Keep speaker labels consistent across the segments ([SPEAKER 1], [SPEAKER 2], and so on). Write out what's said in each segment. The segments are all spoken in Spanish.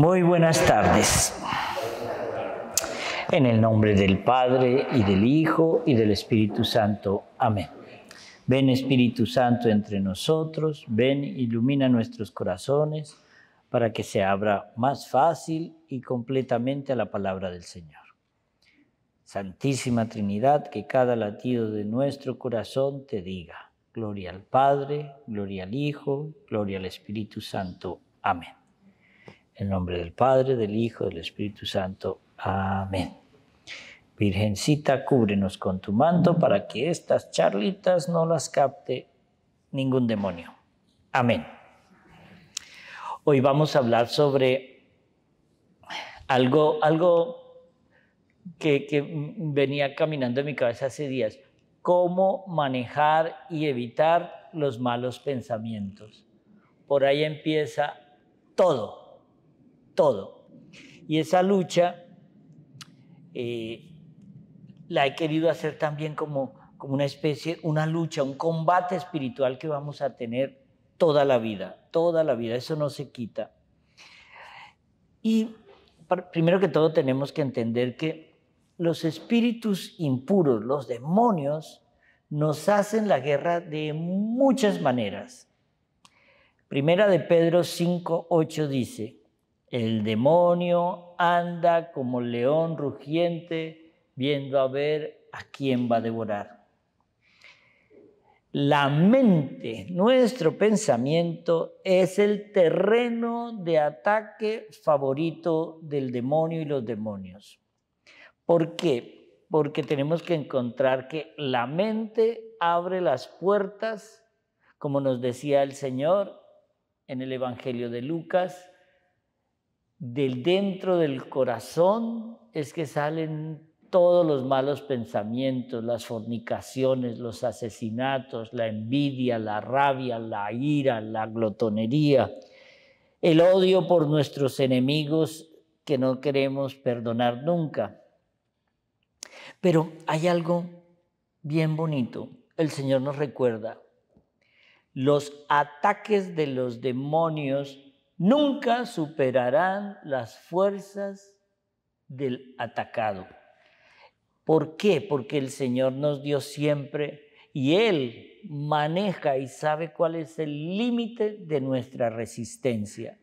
[SPEAKER 1] Muy buenas tardes. En el nombre del Padre y del Hijo y del Espíritu Santo. Amén. Ven Espíritu Santo entre nosotros, ven, ilumina nuestros corazones para que se abra más fácil y completamente a la palabra del Señor. Santísima Trinidad, que cada latido de nuestro corazón te diga, gloria al Padre, gloria al Hijo, gloria al Espíritu Santo. Amén. En nombre del Padre, del Hijo, del Espíritu Santo. Amén. Virgencita, cúbrenos con tu manto para que estas charlitas no las capte ningún demonio. Amén. Hoy vamos a hablar sobre algo, algo que, que venía caminando en mi cabeza hace días. Cómo manejar y evitar los malos pensamientos. Por ahí empieza todo todo. Y esa lucha eh, la he querido hacer también como, como una especie, una lucha, un combate espiritual que vamos a tener toda la vida, toda la vida, eso no se quita. Y primero que todo tenemos que entender que los espíritus impuros, los demonios, nos hacen la guerra de muchas maneras. Primera de Pedro 5, 8 dice, el demonio anda como león rugiente viendo a ver a quién va a devorar. La mente, nuestro pensamiento, es el terreno de ataque favorito del demonio y los demonios. ¿Por qué? Porque tenemos que encontrar que la mente abre las puertas, como nos decía el Señor en el Evangelio de Lucas, del dentro del corazón es que salen todos los malos pensamientos, las fornicaciones, los asesinatos, la envidia, la rabia, la ira, la glotonería, el odio por nuestros enemigos que no queremos perdonar nunca. Pero hay algo bien bonito. El Señor nos recuerda, los ataques de los demonios nunca superarán las fuerzas del atacado. ¿Por qué? Porque el Señor nos dio siempre y Él maneja y sabe cuál es el límite de nuestra resistencia.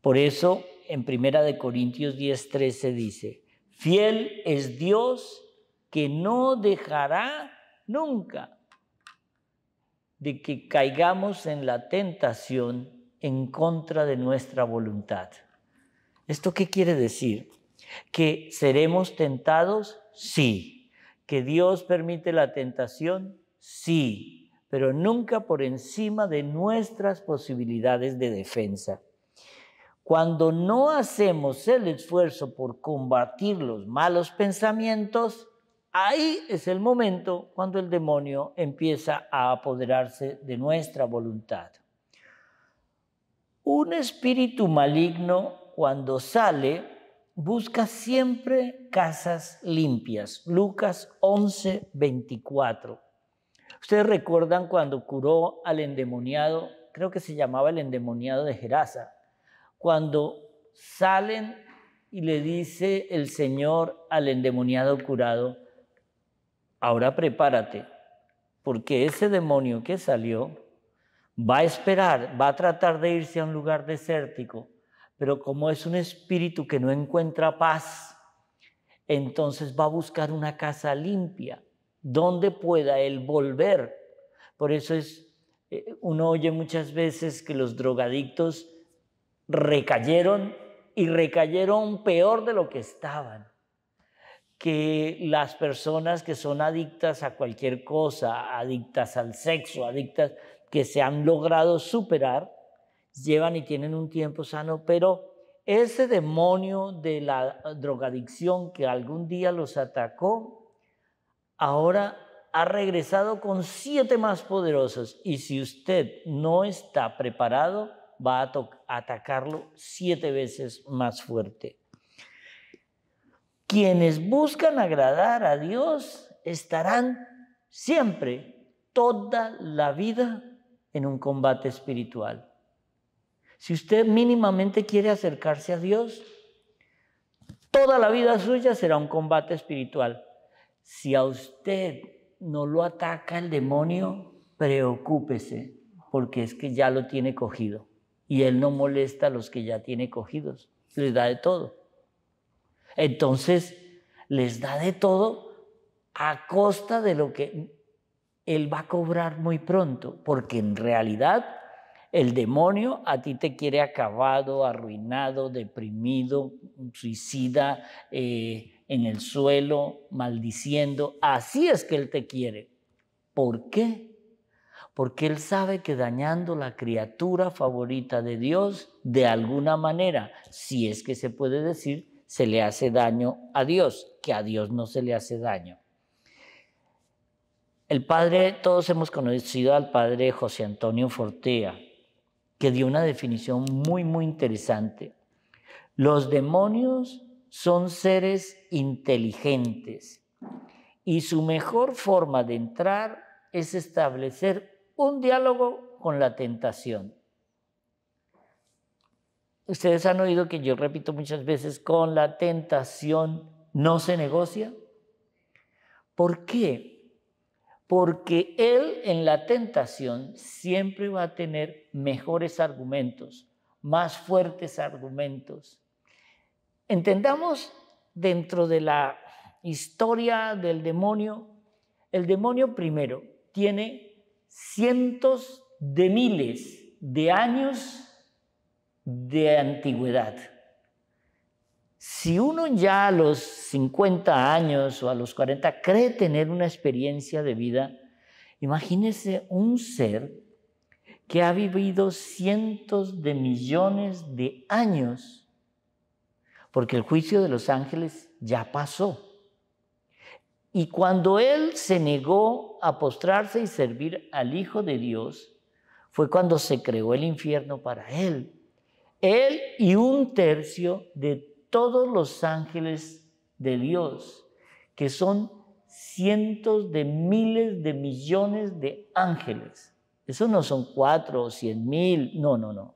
[SPEAKER 1] Por eso en Primera de Corintios 10:13 dice, fiel es Dios que no dejará nunca de que caigamos en la tentación en contra de nuestra voluntad. ¿Esto qué quiere decir? ¿Que seremos tentados? Sí. ¿Que Dios permite la tentación? Sí. Pero nunca por encima de nuestras posibilidades de defensa. Cuando no hacemos el esfuerzo por combatir los malos pensamientos, ahí es el momento cuando el demonio empieza a apoderarse de nuestra voluntad. Un espíritu maligno cuando sale busca siempre casas limpias. Lucas 11, 24. Ustedes recuerdan cuando curó al endemoniado, creo que se llamaba el endemoniado de Gerasa, cuando salen y le dice el Señor al endemoniado curado, ahora prepárate, porque ese demonio que salió va a esperar, va a tratar de irse a un lugar desértico, pero como es un espíritu que no encuentra paz, entonces va a buscar una casa limpia, donde pueda él volver. Por eso es, eh, uno oye muchas veces que los drogadictos recayeron y recayeron peor de lo que estaban que las personas que son adictas a cualquier cosa, adictas al sexo, adictas, que se han logrado superar, llevan y tienen un tiempo sano, pero ese demonio de la drogadicción que algún día los atacó, ahora ha regresado con siete más poderosos y si usted no está preparado, va a atacarlo siete veces más fuerte. Quienes buscan agradar a Dios estarán siempre, toda la vida, en un combate espiritual. Si usted mínimamente quiere acercarse a Dios, toda la vida suya será un combate espiritual. Si a usted no lo ataca el demonio, preocúpese, porque es que ya lo tiene cogido. Y él no molesta a los que ya tiene cogidos, les da de todo. Entonces, les da de todo a costa de lo que él va a cobrar muy pronto, porque en realidad el demonio a ti te quiere acabado, arruinado, deprimido, suicida, eh, en el suelo, maldiciendo. Así es que Él te quiere. ¿Por qué? Porque Él sabe que dañando la criatura favorita de Dios, de alguna manera, si es que se puede decir, se le hace daño a Dios, que a Dios no se le hace daño. El padre, todos hemos conocido al padre José Antonio Fortea, que dio una definición muy, muy interesante. Los demonios son seres inteligentes y su mejor forma de entrar es establecer un diálogo con la tentación. Ustedes han oído que yo repito muchas veces, con la tentación no se negocia. ¿Por qué? porque él en la tentación siempre va a tener mejores argumentos, más fuertes argumentos. Entendamos dentro de la historia del demonio, el demonio primero tiene cientos de miles de años de antigüedad si uno ya a los 50 años o a los 40 cree tener una experiencia de vida, imagínese un ser que ha vivido cientos de millones de años, porque el juicio de los ángeles ya pasó. Y cuando él se negó a postrarse y servir al Hijo de Dios, fue cuando se creó el infierno para él. Él y un tercio de todos los ángeles de Dios, que son cientos de miles de millones de ángeles. Eso no son cuatro o cien mil, no, no, no.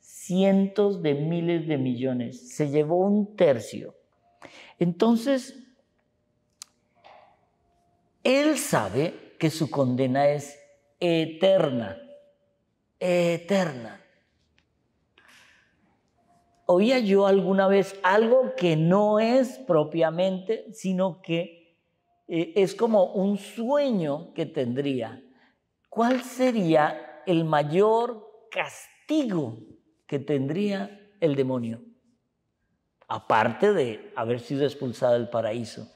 [SPEAKER 1] Cientos de miles de millones. Se llevó un tercio. Entonces, él sabe que su condena es eterna, eterna oía yo alguna vez algo que no es propiamente, sino que eh, es como un sueño que tendría. ¿Cuál sería el mayor castigo que tendría el demonio? Aparte de haber sido expulsado del paraíso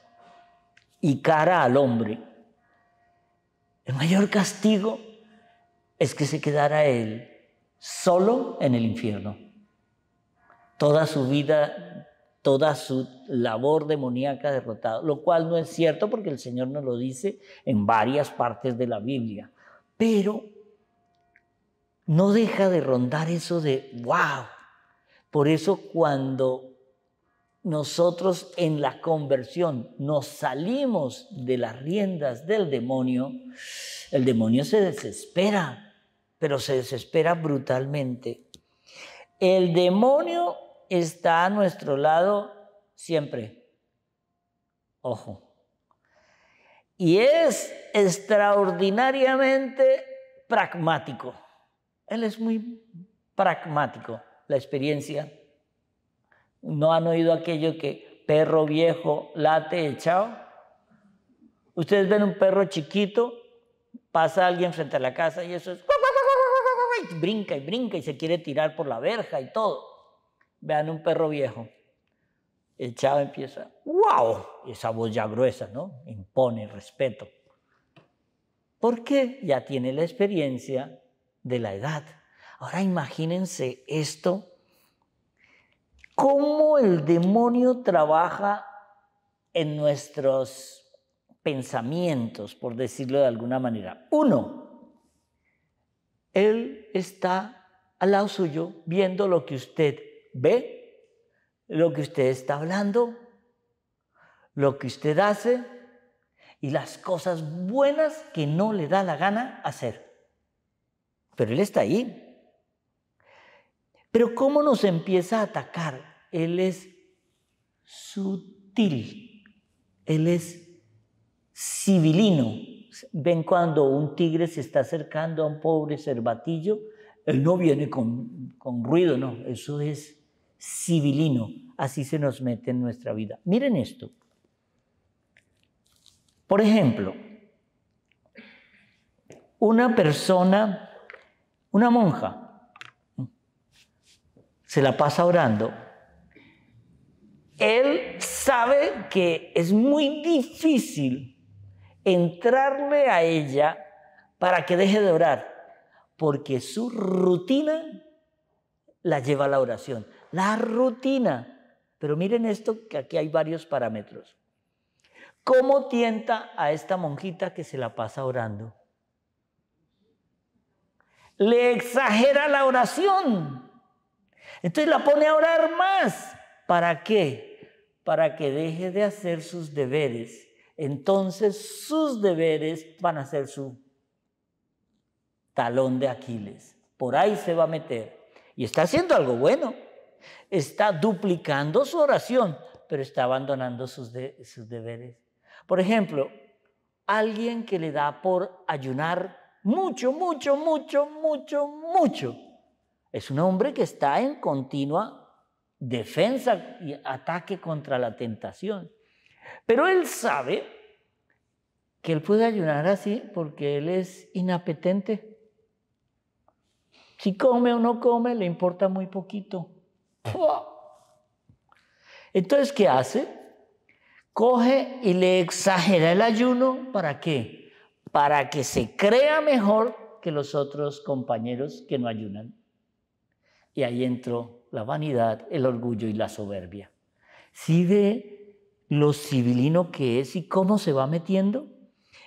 [SPEAKER 1] y cara al hombre. El mayor castigo es que se quedara él solo en el infierno toda su vida, toda su labor demoníaca derrotada, lo cual no es cierto porque el Señor nos lo dice en varias partes de la Biblia, pero no deja de rondar eso de wow. Por eso cuando nosotros en la conversión nos salimos de las riendas del demonio, el demonio se desespera, pero se desespera brutalmente. El demonio está a nuestro lado siempre. Ojo. Y es extraordinariamente pragmático. Él es muy pragmático, la experiencia. ¿No han oído aquello que perro viejo late echado? Ustedes ven un perro chiquito, pasa alguien frente a la casa y eso es... brinca y brinca y se quiere tirar por la verja y todo vean un perro viejo. El chavo empieza, wow, esa voz ya gruesa, ¿no? Impone respeto. Porque ya tiene la experiencia de la edad. Ahora imagínense esto, cómo el demonio trabaja en nuestros pensamientos, por decirlo de alguna manera. Uno, él está al lado suyo viendo lo que usted ve lo que usted está hablando, lo que usted hace y las cosas buenas que no le da la gana hacer. Pero Él está ahí. Pero ¿cómo nos empieza a atacar? Él es sutil, Él es civilino. Ven cuando un tigre se está acercando a un pobre cervatillo, él no viene con, con ruido, no, eso es civilino. Así se nos mete en nuestra vida. Miren esto. Por ejemplo, una persona, una monja, se la pasa orando. Él sabe que es muy difícil entrarle a ella para que deje de orar, porque su rutina la lleva a la oración la rutina. Pero miren esto, que aquí hay varios parámetros. ¿Cómo tienta a esta monjita que se la pasa orando? Le exagera la oración. Entonces la pone a orar más. ¿Para qué? Para que deje de hacer sus deberes. Entonces sus deberes van a ser su talón de Aquiles. Por ahí se va a meter. Y está haciendo algo bueno está duplicando su oración, pero está abandonando sus, sus deberes. Por ejemplo, alguien que le da por ayunar mucho, mucho, mucho, mucho, mucho. Es un hombre que está en continua defensa y ataque contra la tentación. Pero él sabe que él puede ayunar así porque él es inapetente. Si come o no come, le importa muy poquito. Entonces, ¿qué hace? Coge y le exagera el ayuno. ¿Para qué? Para que se crea mejor que los otros compañeros que no ayunan. Y ahí entró la vanidad, el orgullo y la soberbia. Si ¿Sí ve lo civilino que es y cómo se va metiendo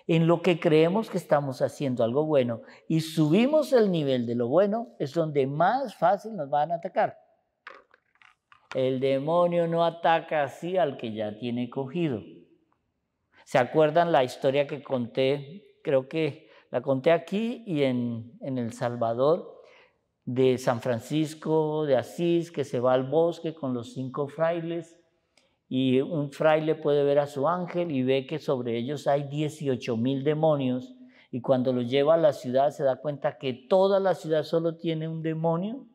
[SPEAKER 1] en lo que creemos que estamos haciendo algo bueno y subimos el nivel de lo bueno, es donde más fácil nos van a atacar. El demonio no ataca así al que ya tiene cogido. ¿Se acuerdan la historia que conté? Creo que la conté aquí y en, El Salvador, de San Francisco de Asís, que se va al bosque con los cinco frailes y un fraile puede ver a su ángel y ve que sobre ellos hay 18 mil demonios y cuando lo lleva a la ciudad se da cuenta que toda la ciudad solo tiene un demonio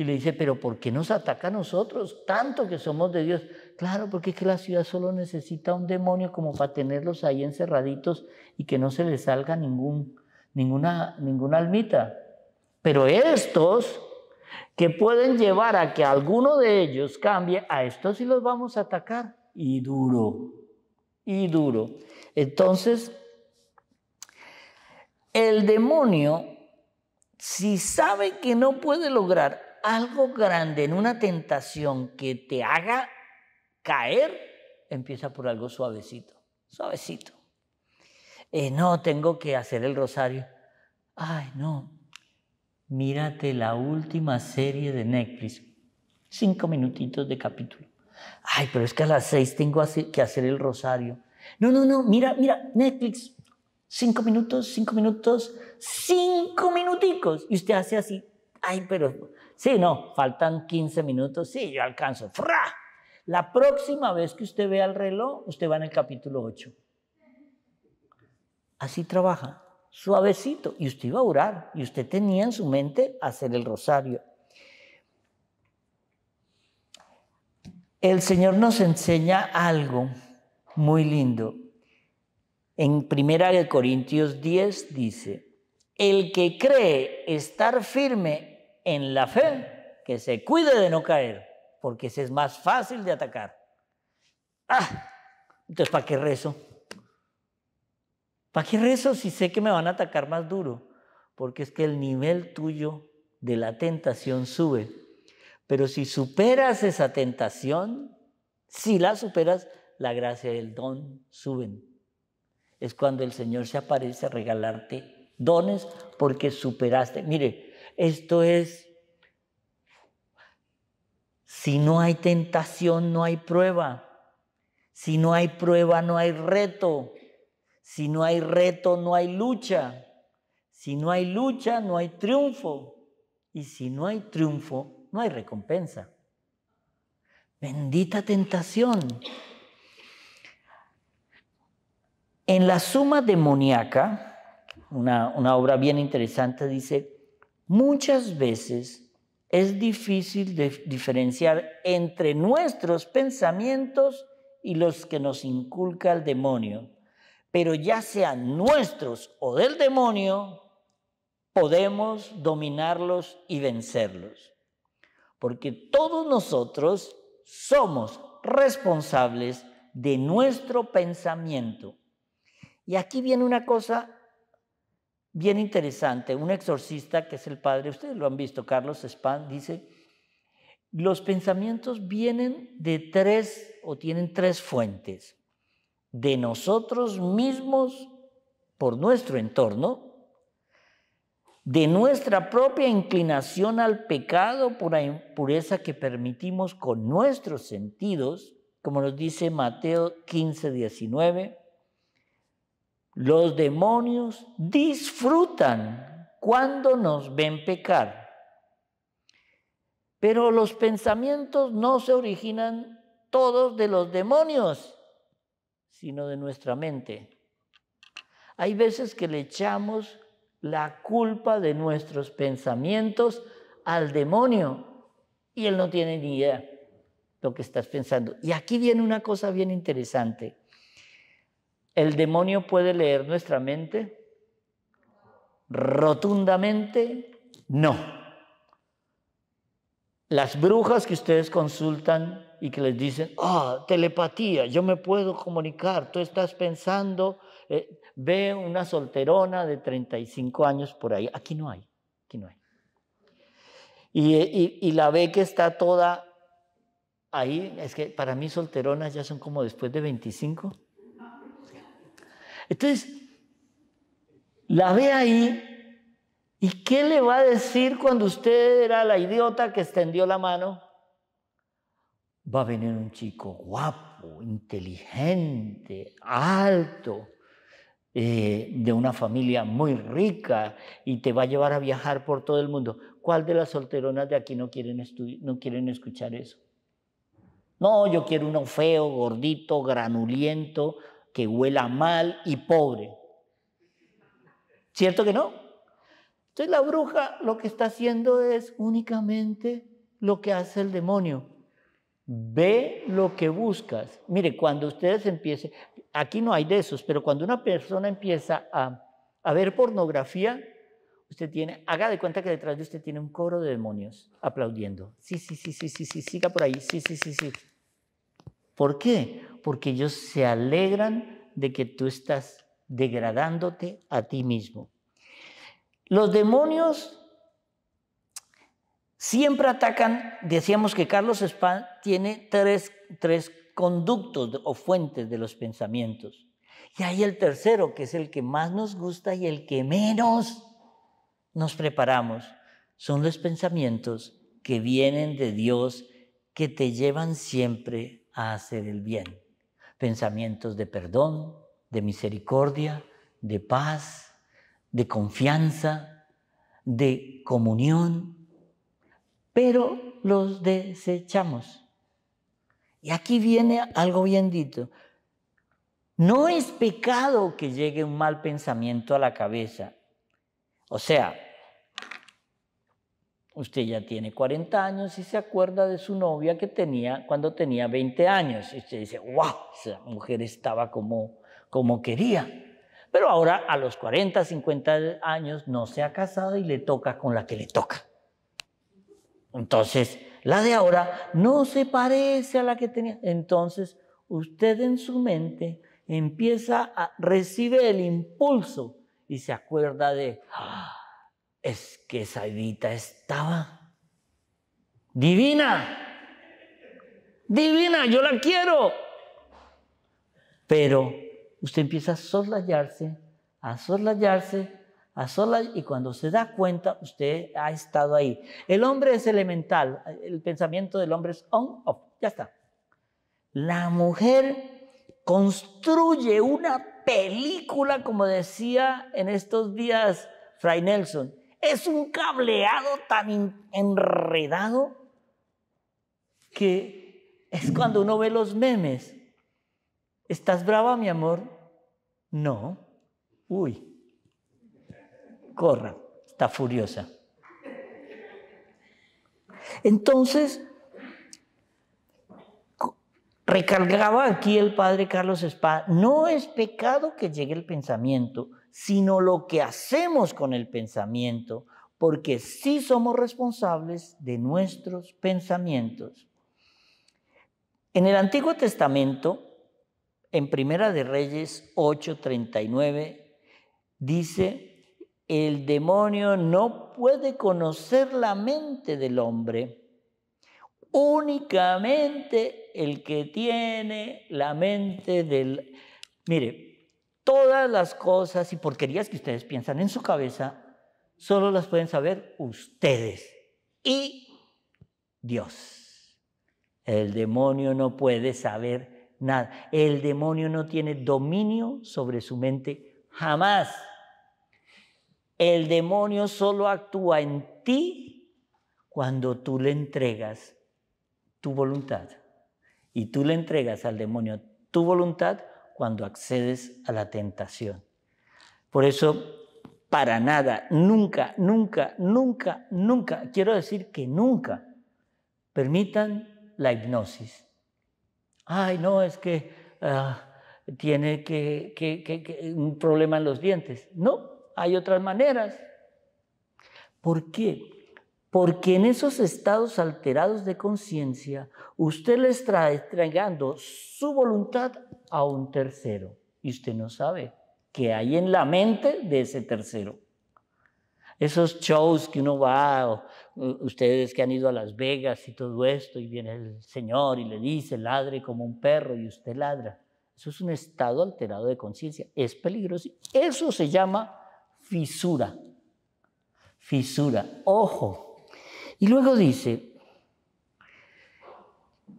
[SPEAKER 1] y le dice, pero ¿por qué nos ataca a nosotros tanto que somos de Dios? Claro, porque es que la ciudad solo necesita un demonio como para tenerlos ahí encerraditos y que no se les salga ningún, ninguna, ninguna almita. Pero estos que pueden llevar a que alguno de ellos cambie, a estos sí los vamos a atacar. Y duro, y duro. Entonces, el demonio, si sabe que no puede lograr algo grande en una tentación que te haga caer, empieza por algo suavecito, suavecito. Eh, no, tengo que hacer el rosario. Ay, no, mírate la última serie de Netflix, cinco minutitos de capítulo. Ay, pero es que a las seis tengo que hacer el rosario. No, no, no, mira, mira, Netflix, cinco minutos, cinco minutos, cinco minuticos. Y usted hace así, ay, pero sí, no, faltan 15 minutos, sí, yo alcanzo. ¡Fra! La próxima vez que usted vea el reloj, usted va en el capítulo 8. Así trabaja, suavecito, y usted iba a orar, y usted tenía en su mente hacer el rosario. El Señor nos enseña algo muy lindo. En Primera de Corintios 10 dice, el que cree estar firme en la fe que se cuide de no caer, porque ese es más fácil de atacar. Ah, entonces, ¿para qué rezo? ¿Para qué rezo si sé que me van a atacar más duro? Porque es que el nivel tuyo de la tentación sube. Pero si superas esa tentación, si la superas, la gracia y el don suben. Es cuando el Señor se aparece a regalarte dones porque superaste. Mire, esto es, si no hay tentación, no hay prueba. Si no hay prueba, no hay reto. Si no hay reto, no hay lucha. Si no hay lucha, no hay triunfo. Y si no hay triunfo, no hay recompensa. Bendita tentación. En la suma demoníaca, una, obra bien interesante dice, Muchas veces es difícil diferenciar entre nuestros pensamientos y los que nos inculca el demonio. Pero ya sean nuestros o del demonio, podemos dominarlos y vencerlos. Porque todos nosotros somos responsables de nuestro pensamiento. Y aquí viene una cosa bien interesante, un exorcista que es el padre, ustedes lo han visto, Carlos Span, dice, los pensamientos vienen de tres o tienen tres fuentes, de nosotros mismos por nuestro entorno, de nuestra propia inclinación al pecado por la impureza que permitimos con nuestros sentidos, como nos dice Mateo 15, 19, los demonios disfrutan cuando nos ven pecar. Pero los pensamientos no se originan todos de los demonios, sino de nuestra mente. Hay veces que le echamos la culpa de nuestros pensamientos al demonio y él no tiene ni idea lo que estás pensando. Y aquí viene una cosa bien interesante. ¿El demonio puede leer nuestra mente? Rotundamente, no. Las brujas que ustedes consultan y que les dicen, ah, telepatía, yo me puedo comunicar, tú estás pensando, eh, ve una solterona de 35 años por ahí, aquí no hay, aquí no hay. Eh, y, y la ve que está toda ahí, es que para mí solteronas ya son como después de 25 entonces, la ve ahí. ¿Y qué le va a decir cuando usted era la idiota que extendió la mano? Va a venir un chico guapo, inteligente, alto, eh, de una familia muy rica y te va a llevar a viajar por todo el mundo. ¿Cuál de las solteronas de aquí no quieren, no quieren escuchar eso? No, yo quiero uno feo, gordito, granuliento, que huela mal y pobre. ¿Cierto que no? Entonces la bruja lo que está haciendo es únicamente lo que hace el demonio. Ve lo que buscas. Mire, cuando ustedes empiecen, aquí no hay de esos, pero cuando una persona empieza a, a ver pornografía, usted tiene, haga de cuenta que detrás de usted tiene un coro de demonios aplaudiendo. Sí, sí, sí, sí, sí, sí, siga por ahí, sí, sí, sí, sí. ¿Por qué? Porque ellos se alegran de que tú estás degradándote a ti mismo. Los demonios siempre atacan, decíamos que Carlos Spahn tiene tres, tres conductos o fuentes de los pensamientos. Y hay el tercero, que es el que más nos gusta y el que menos nos preparamos. Son los pensamientos que vienen de Dios, que te llevan siempre a hacer el bien pensamientos de perdón, de misericordia, de paz, de confianza, de comunión, pero los desechamos. Y aquí viene algo bien dito. No es pecado que llegue un mal pensamiento a la cabeza. O sea, Usted ya tiene 40 años y se acuerda de su novia que tenía cuando tenía 20 años. Y usted dice, wow, esa mujer estaba como, como quería. Pero ahora a los 40, 50 años no se ha casado y le toca con la que le toca. Entonces, la de ahora no se parece a la que tenía. Entonces, usted en su mente empieza a recibir el impulso y se acuerda de, ah, es que esa evita estaba divina. Divina, yo la quiero. Pero usted empieza a soslayarse, a soslayarse, a soslayarse, y cuando se da cuenta, usted ha estado ahí. El hombre es elemental, el pensamiento del hombre es on, off, ya está. La mujer construye una película, como decía en estos días Fray Nelson, es un cableado tan enredado que es cuando uno ve los memes. ¿Estás brava, mi amor? No. Uy. Corra, está furiosa. Entonces, recargaba aquí el padre Carlos Espada, no es pecado que llegue el pensamiento, sino lo que hacemos con el pensamiento, porque sí somos responsables de nuestros pensamientos. En el Antiguo Testamento, en Primera de Reyes 8:39, dice, el demonio no puede conocer la mente del hombre, únicamente el que tiene la mente del... Mire, Todas las cosas y porquerías que ustedes piensan en su cabeza, solo las pueden saber ustedes y Dios. El demonio no puede saber nada. El demonio no tiene dominio sobre su mente jamás. El demonio solo actúa en ti cuando tú le entregas tu voluntad. Y tú le entregas al demonio tu voluntad cuando accedes a la tentación. Por eso, para nada, nunca, nunca, nunca, nunca, quiero decir que nunca, permitan la hipnosis. Ay, no, es que ah, tiene que, que, un problema en los dientes. No, hay otras maneras. ¿Por qué? Porque en esos estados alterados de conciencia, usted le está entregando su voluntad a un tercero y usted no sabe qué hay en la mente de ese tercero. Esos shows que uno va, ustedes que han ido a Las Vegas y todo esto, y viene el Señor y le dice, ladre como un perro y usted ladra. Eso es un estado alterado de conciencia, es peligroso. Eso se llama fisura, fisura, ojo. Y luego dice,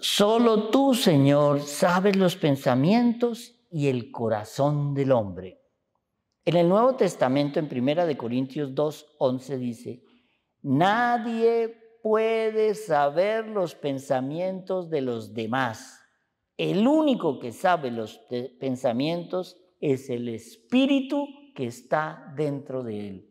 [SPEAKER 1] Solo tú, Señor, sabes los pensamientos y el corazón del hombre. En el Nuevo Testamento, en 1 Corintios 2.11, dice, nadie puede saber los pensamientos de los demás. El único que sabe los pensamientos es el espíritu que está dentro de él.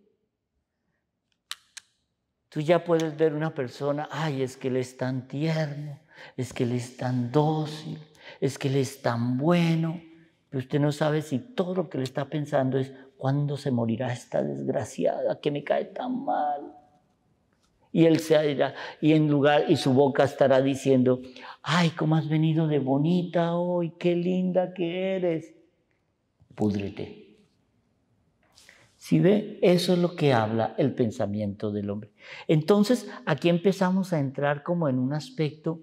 [SPEAKER 1] Tú ya puedes ver una persona, ay, es que él es tan tierno, es que Él es tan dócil, es que Él es tan bueno, pero usted no sabe si todo lo que le está pensando es cuándo se morirá esta desgraciada que me cae tan mal. Y él se irá, y en lugar, y su boca estará diciendo, ay, cómo has venido de bonita hoy, qué linda que eres. Púdrete. Si ve, eso es lo que habla el pensamiento del hombre. Entonces, aquí empezamos a entrar como en un aspecto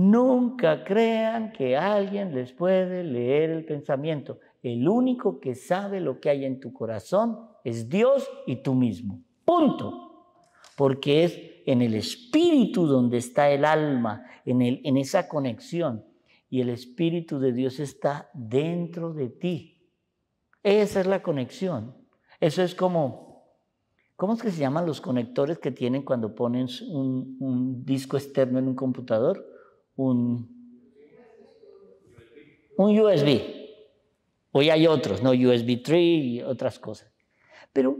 [SPEAKER 1] Nunca crean que alguien les puede leer el pensamiento. El único que sabe lo que hay en tu corazón es Dios y tú mismo. Punto. Porque es en el espíritu donde está el alma, en, esa conexión. Y el espíritu de Dios está dentro de ti. Esa es la conexión. Eso es como, ¿cómo es que se llaman los conectores que tienen cuando ponen un disco externo en un computador? un, un USB. Hoy hay otros, ¿no? USB 3 y otras cosas. Pero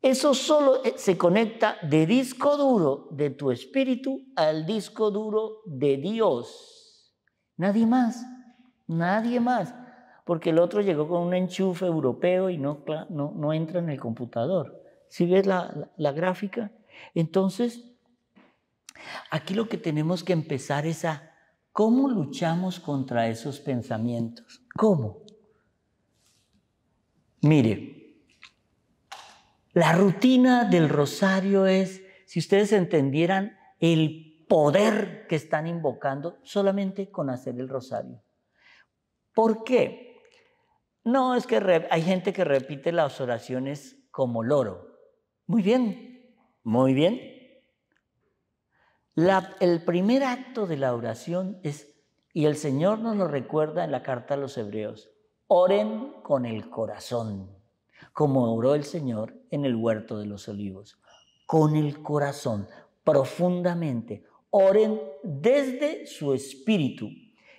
[SPEAKER 1] eso solo eh, se conecta de disco duro de tu espíritu al disco duro de Dios. Nadie más, nadie más. Porque el otro llegó con un enchufe europeo y no, entra en el computador. Si ves la gráfica? Entonces, Aquí lo que tenemos que empezar es a cómo luchamos contra esos pensamientos. ¿Cómo? Mire, la rutina del rosario es, si ustedes entendieran el poder que están invocando solamente con hacer el rosario. ¿Por qué? No, es que hay gente que repite las oraciones como loro. Muy bien, muy bien, el primer acto de la oración es, y el Señor nos lo recuerda en la carta a los hebreos, oren con el corazón, como oró el Señor en el huerto de los olivos, con el corazón, profundamente, oren desde su espíritu.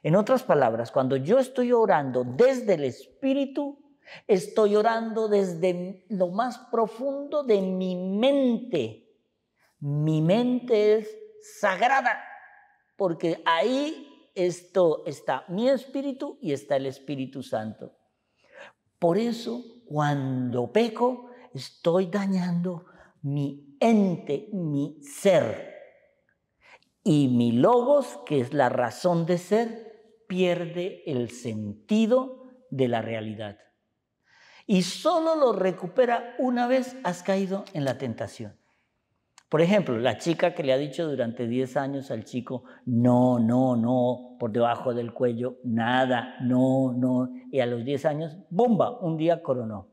[SPEAKER 1] En otras palabras, cuando yo estoy orando desde el espíritu, estoy orando desde lo más profundo de mi mente. Mi mente es sagrada, porque ahí esto está mi espíritu y está el Espíritu Santo. Por eso, cuando peco, estoy dañando mi ente, mi ser. Y mi logos, que es la razón de ser, pierde el sentido de la realidad. Y solo lo recupera una vez has caído en la tentación. Por ejemplo, la chica que le ha dicho durante 10 años al chico, no, no, no, por debajo del cuello, nada, no, no, y a los 10 años, bomba, un día coronó.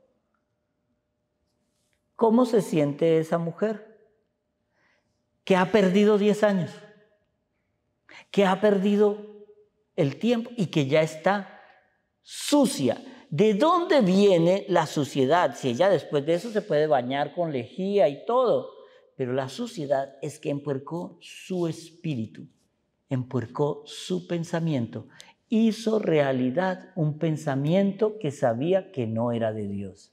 [SPEAKER 1] ¿Cómo se siente esa mujer que ha perdido 10 años, que ha perdido el tiempo y que ya está sucia? ¿De dónde viene la suciedad? Si ella después de eso se puede bañar con lejía y todo. Pero la sociedad es que empuercó su espíritu, empuercó su pensamiento, hizo realidad un pensamiento que sabía que no era de Dios.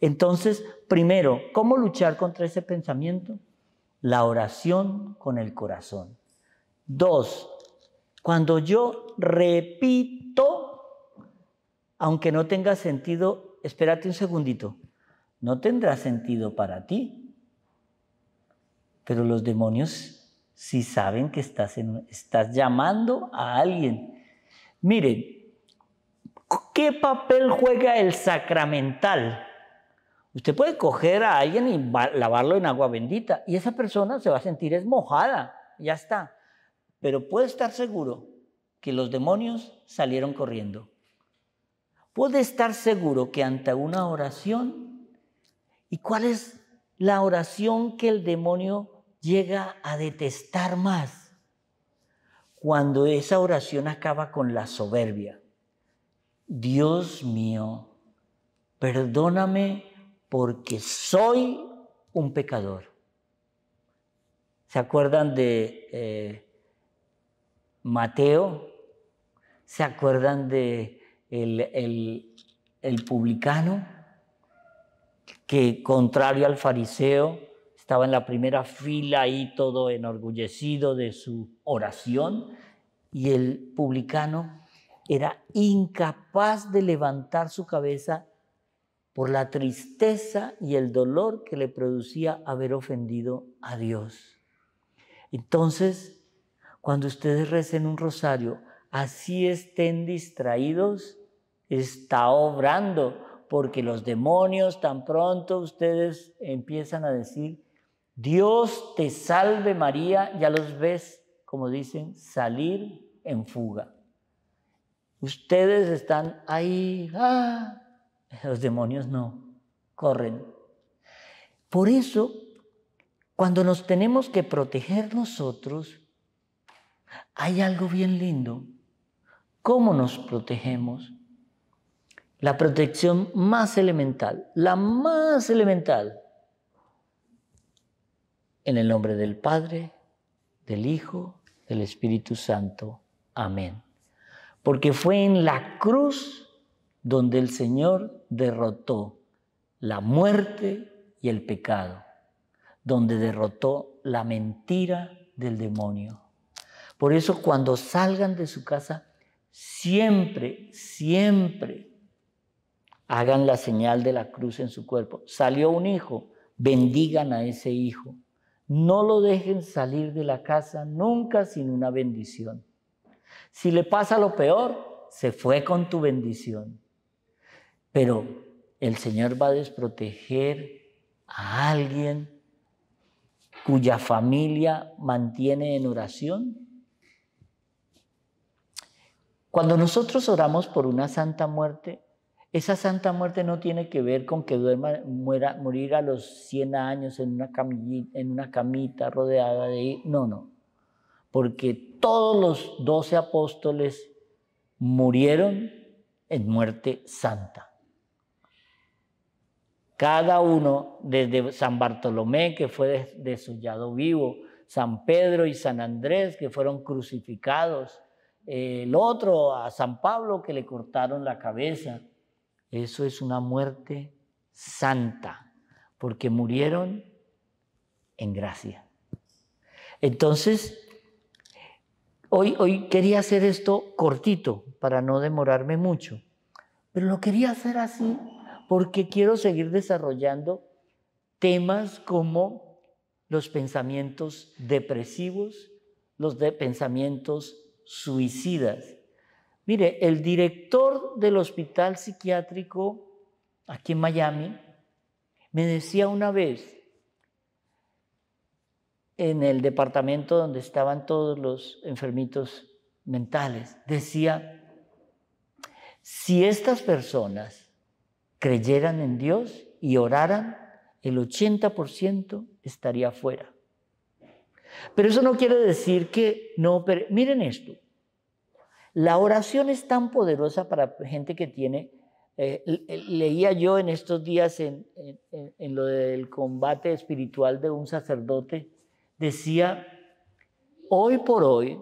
[SPEAKER 1] Entonces, primero, ¿cómo luchar contra ese pensamiento? La oración con el corazón. Dos, cuando yo repito, aunque no tenga sentido, espérate un segundito, no tendrá sentido para ti, pero los demonios sí saben que estás, estás llamando a alguien. Miren, ¿qué papel juega el sacramental? Usted puede coger a alguien y lavarlo en agua bendita y esa persona se va a sentir esmojada, ya está. Pero puede estar seguro que los demonios salieron corriendo. Puede estar seguro que ante una oración, ¿y cuál es la oración que el demonio llega a detestar más, cuando esa oración acaba con la soberbia. Dios mío, perdóname porque soy un pecador. ¿Se acuerdan de eh, Mateo? ¿Se acuerdan de el, el, el publicano? que contrario al fariseo, estaba en la primera fila y todo enorgullecido de su oración, y el publicano era incapaz de levantar su cabeza por la tristeza y el dolor que le producía haber ofendido a Dios. Entonces, cuando ustedes recen un rosario, así estén distraídos, está obrando porque los demonios tan pronto ustedes empiezan a decir, Dios te salve María, ya los ves, como dicen, salir en fuga. Ustedes están ahí, ¡ah! los demonios no, corren. Por eso, cuando nos tenemos que proteger nosotros, hay algo bien lindo. ¿Cómo nos protegemos? La protección más elemental, la más elemental. En el nombre del Padre, del Hijo, del Espíritu Santo. Amén. Porque fue en la cruz donde el Señor derrotó la muerte y el pecado, donde derrotó la mentira del demonio. Por eso cuando salgan de su casa, siempre, siempre hagan la señal de la cruz en su cuerpo. Salió un hijo, bendigan a ese hijo. No lo dejen salir de la casa nunca sin una bendición. Si le pasa lo peor, se fue con tu bendición. Pero el Señor va a desproteger a alguien cuya familia mantiene en oración. Cuando nosotros oramos por una santa muerte, esa santa muerte no tiene que ver con que duerma, muera, morir a los 100 años en una, en una camita rodeada de... No, no. Porque todos los doce apóstoles murieron en muerte santa. Cada uno, desde San Bartolomé, que fue desollado vivo, San Pedro y San Andrés, que fueron crucificados, el otro a San Pablo, que le cortaron la cabeza, eso es una muerte santa, porque murieron en gracia. Entonces, hoy, hoy quería hacer esto cortito para no demorarme mucho, pero lo quería hacer así porque quiero seguir desarrollando temas como los pensamientos depresivos, los pensamientos suicidas Mire, el director del hospital psiquiátrico aquí en Miami me decía una vez, en el departamento donde estaban todos los enfermitos mentales, decía, si estas personas creyeran en Dios y oraran, el 80% estaría fuera. Pero eso no quiere decir que no, pero miren esto, la oración es tan poderosa para gente que tiene... Eh, eh, leía yo en estos días en, lo del combate espiritual de un sacerdote, decía, hoy por hoy,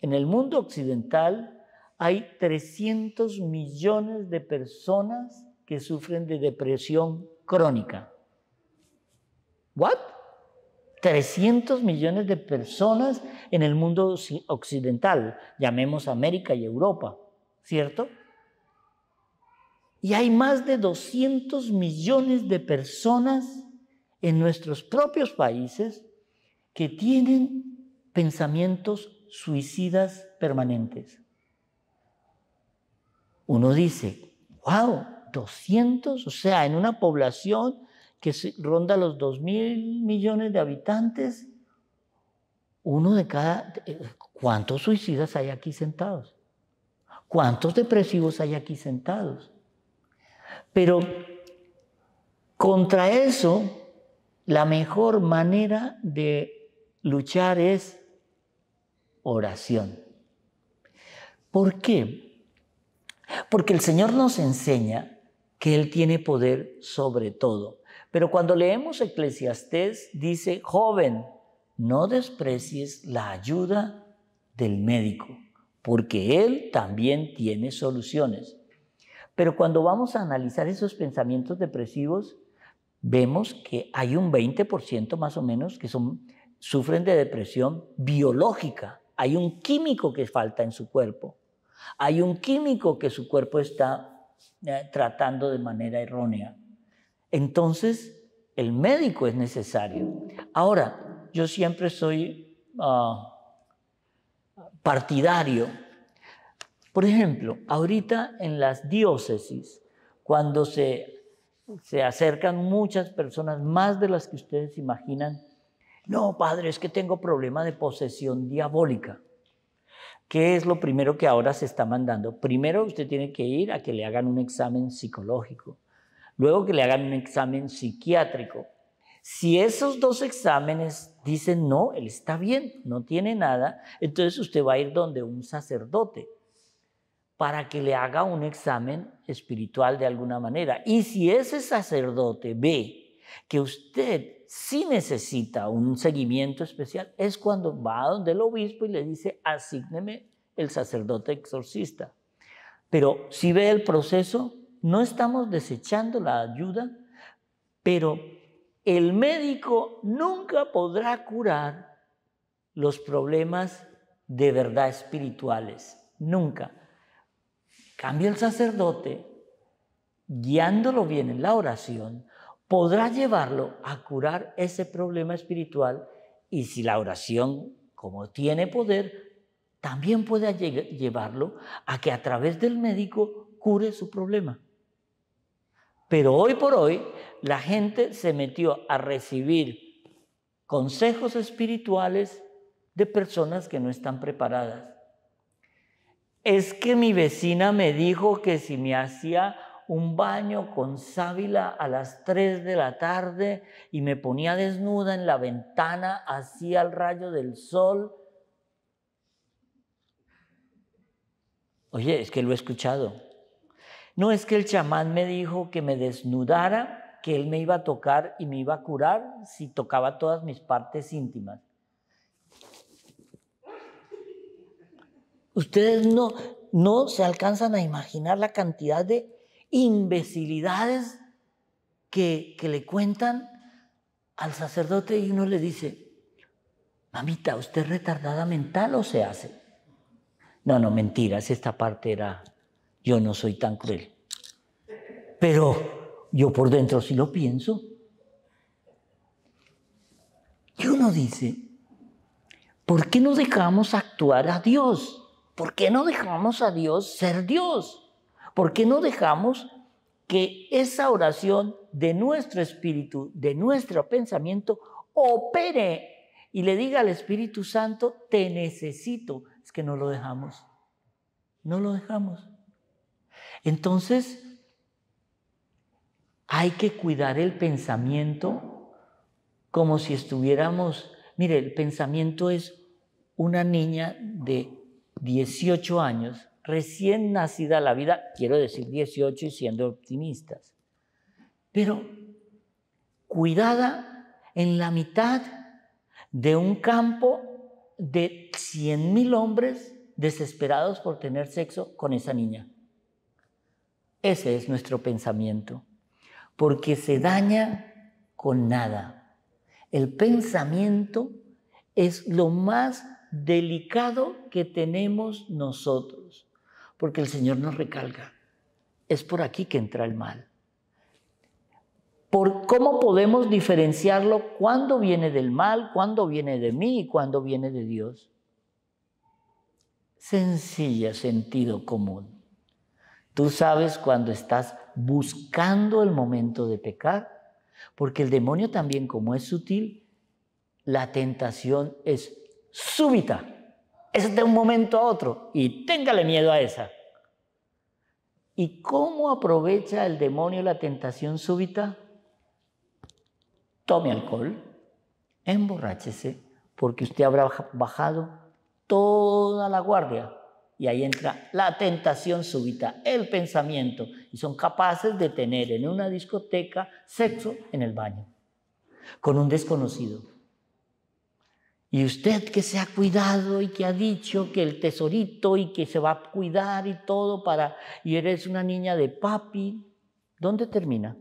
[SPEAKER 1] en el mundo occidental, hay 300 millones de personas que sufren de depresión crónica. ¿What? 300 millones de personas en el mundo occidental, llamemos América y Europa, ¿cierto? Y hay más de 200 millones de personas en nuestros propios países que tienen pensamientos suicidas permanentes. Uno dice, wow, 200, o sea, en una población que ronda los 2 mil millones de habitantes, uno de cada... Eh, ¿Cuántos suicidas hay aquí sentados? ¿Cuántos depresivos hay aquí sentados? Pero contra eso, la mejor manera de luchar es oración. ¿Por qué? Porque el Señor nos enseña que Él tiene poder sobre todo. Pero cuando leemos Eclesiastés, dice, joven, no desprecies la ayuda del médico, porque él también tiene soluciones. Pero cuando vamos a analizar esos pensamientos depresivos, vemos que hay un 20% más o menos que sufren de depresión biológica. Hay un químico que falta en su cuerpo. Hay un químico que su cuerpo está eh, tratando de manera errónea. Entonces, el médico es necesario. Ahora, yo siempre soy ah, partidario. Por ejemplo, ahorita en las diócesis, cuando se, se acercan muchas personas, más de las que ustedes imaginan, no, padre, es que tengo problema de posesión diabólica. ¿Qué es lo primero que ahora se está mandando? Primero usted tiene que ir a que le hagan un examen psicológico luego que le hagan un examen psiquiátrico. Si esos dos exámenes dicen, no, él está bien, no tiene nada, entonces usted va a ir donde un sacerdote para que le haga un examen espiritual de alguna manera. Y si ese sacerdote ve que usted sí necesita un seguimiento especial, es cuando va donde el obispo y le dice, asígneme el sacerdote exorcista. Pero si ve el proceso, no estamos desechando la ayuda, pero el médico nunca podrá curar los problemas de verdad espirituales, nunca. Cambia el sacerdote, guiándolo bien en la oración, podrá llevarlo a curar ese problema espiritual y si la oración, como tiene poder, también puede llevarlo a que a través del médico cure su problema. Pero hoy por hoy la gente se metió a recibir consejos espirituales de personas que no están preparadas. Es que mi vecina me dijo que si me hacía un baño con sábila a las 3 de la tarde y me ponía desnuda en la ventana, hacia el rayo del sol. Oye, es que lo he escuchado. No es que el chamán me dijo que me desnudara, que él me iba a tocar y me iba a curar si tocaba todas mis partes íntimas. Ustedes no, no se alcanzan a imaginar la cantidad de imbecilidades que, que le cuentan al sacerdote y uno le dice, mamita, ¿usted es retardada mental o se hace? No, no, mentiras, esta parte era yo no soy tan cruel. Pero yo por dentro sí lo pienso. Y uno dice, ¿por qué no dejamos actuar a Dios? ¿Por qué no dejamos a Dios ser Dios? ¿Por qué no dejamos que esa oración de nuestro espíritu, de nuestro pensamiento, opere y le diga al Espíritu Santo, te necesito? Es que no lo dejamos. No lo dejamos. Entonces, hay que cuidar el pensamiento como si estuviéramos, mire, el pensamiento es una niña de 18 años, recién nacida a la vida, quiero decir 18 y siendo optimistas, pero cuidada en la mitad de un campo de 100.000 hombres desesperados por tener sexo con esa niña. Ese es nuestro pensamiento, porque se daña con nada. El pensamiento es lo más delicado que tenemos nosotros, porque el Señor nos recalca, es por aquí que entra el mal. Por cómo podemos diferenciarlo cuándo viene del mal, cuándo viene de mí y cuándo viene de Dios. Sencilla sentido común. Tú sabes cuando estás buscando el momento de pecar, porque el demonio también, como es sutil, la tentación es súbita, es de un momento a otro, y téngale miedo a esa. ¿Y cómo aprovecha el demonio la tentación súbita? Tome alcohol, emborráchese, porque usted habrá bajado toda la guardia y ahí entra la tentación súbita, el pensamiento, y son capaces de tener en una discoteca sexo en el baño, con un desconocido. Y usted que se ha cuidado y que ha dicho que el tesorito y que se va a cuidar y todo para, y eres una niña de papi, ¿dónde termina?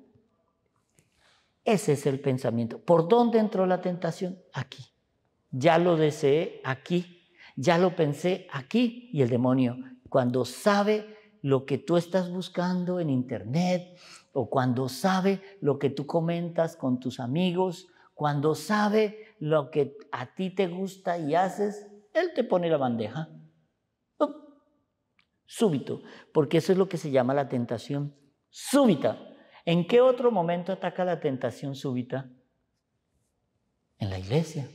[SPEAKER 1] Ese es el pensamiento. ¿Por dónde entró la tentación? Aquí. Ya lo deseé aquí ya lo pensé aquí. Y el demonio, cuando sabe lo que tú estás buscando en internet, o cuando sabe lo que tú comentas con tus amigos, cuando sabe lo que a ti te gusta y haces, él te pone la bandeja. Súbito, porque eso es lo que se llama la tentación súbita. ¿En qué otro momento ataca la tentación súbita? En la iglesia.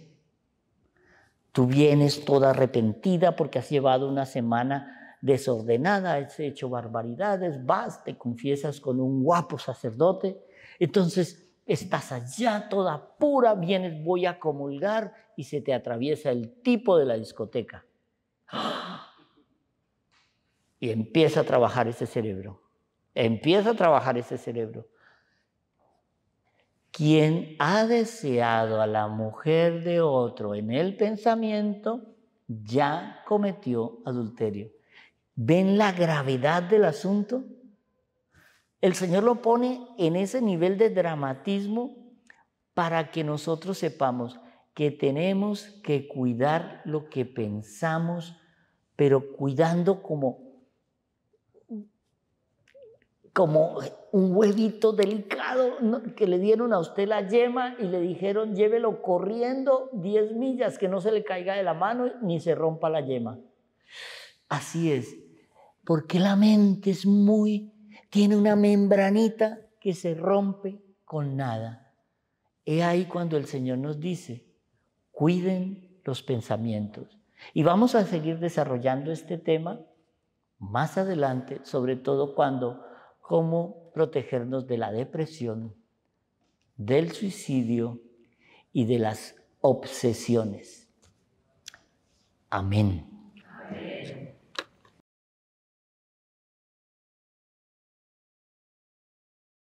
[SPEAKER 1] Tú vienes toda arrepentida porque has llevado una semana desordenada, has hecho barbaridades, vas, te confiesas con un guapo sacerdote. Entonces estás allá toda pura, vienes, voy a comulgar y se te atraviesa el tipo de la discoteca. Y empieza a trabajar ese cerebro. Empieza a trabajar ese cerebro. Quien ha deseado a la mujer de otro en el pensamiento, ya cometió adulterio. ¿Ven la gravedad del asunto? El Señor lo pone en ese nivel de dramatismo para que nosotros sepamos que tenemos que cuidar lo que pensamos, pero cuidando como como un huevito delicado que le dieron a usted la yema y le dijeron llévelo corriendo 10 millas, que no se le caiga de la mano ni se rompa la yema. Así es, porque la mente es muy, tiene una membranita que se rompe con nada. He ahí cuando el Señor nos dice, cuiden los pensamientos. Y vamos a seguir desarrollando este tema más adelante, sobre todo cuando cómo protegernos de la depresión, del suicidio y de las obsesiones. Amén.